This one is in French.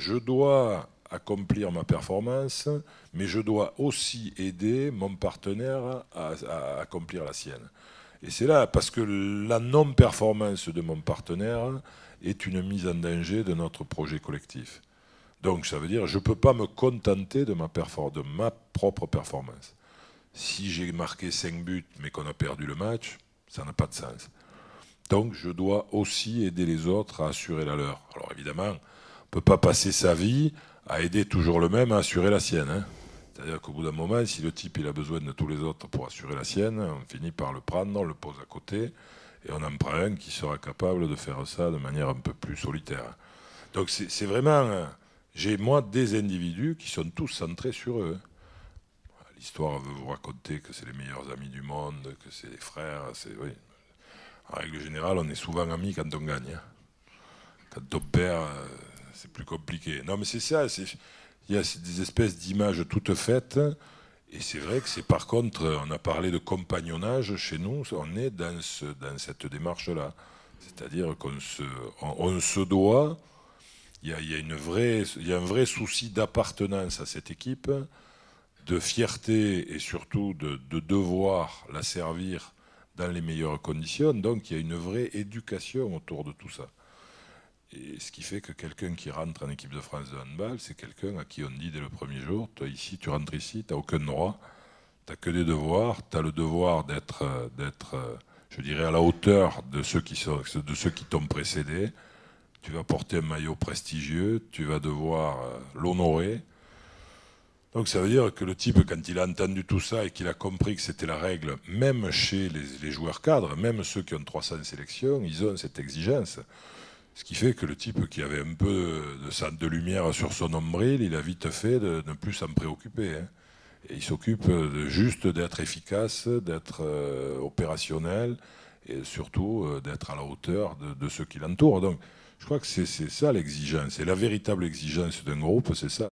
je dois accomplir ma performance, mais je dois aussi aider mon partenaire à, accomplir la sienne. Et c'est là, parce que la non-performance de mon partenaire est une mise en danger de notre projet collectif. Donc ça veut dire, je ne peux pas me contenter de ma, de ma propre performance. Si j'ai marqué 5 buts mais qu'on a perdu le match, ça n'a pas de sens. Donc je dois aussi aider les autres à assurer la leur. Alors évidemment, peut pas passer sa vie à aider toujours le même à assurer la sienne. Hein. C'est-à-dire qu'au bout d'un moment, si le type il a besoin de tous les autres pour assurer la sienne, on finit par le prendre, on le pose à côté, et on en prend un qui sera capable de faire ça de manière un peu plus solitaire. Donc c'est vraiment, hein, j'ai moi des individus qui sont tous centrés sur eux. Hein. L'histoire veut vous raconter que c'est les meilleurs amis du monde, que c'est les frères. oui. En règle générale, on est souvent amis quand on gagne. Quand on perd c'est plus compliqué. Non, mais c'est ça. Il y a des espèces d'images toutes faites. Et c'est vrai que c'est par contre, on a parlé de compagnonnage chez nous, on est dans, dans cette démarche-là. C'est-à-dire qu'on se, on, se doit, il y a, une vraie, y a un vrai souci d'appartenance à cette équipe, de fierté et surtout de, devoir la servir dans les meilleures conditions. Donc il y a une vraie éducation autour de tout ça ce qui fait que quelqu'un qui rentre en équipe de France de handball, c'est quelqu'un à qui on dit dès le premier jour, toi ici, tu rentres ici, tu n'as aucun droit, tu n'as que des devoirs, tu as le devoir d'être, euh, d'être, euh, je dirais, à la hauteur de ceux qui, de ceux qui t'ont précédé, tu vas porter un maillot prestigieux, tu vas devoir euh, l'honorer. Donc ça veut dire que le type, quand il a entendu tout ça et qu'il a compris que c'était la règle, même chez les, les, joueurs cadres, même ceux qui ont 300 sélections, ils ont cette exigence. Ce qui fait que le type qui avait un peu de, de lumière sur son ombril, il a vite fait de ne plus s'en préoccuper. Hein. Et il s'occupe juste d'être efficace, d'être euh, opérationnel et surtout euh, d'être à la hauteur de, de ceux qui l'entourent. Donc je crois que c'est ça l'exigence. Et la véritable exigence d'un groupe, c'est ça.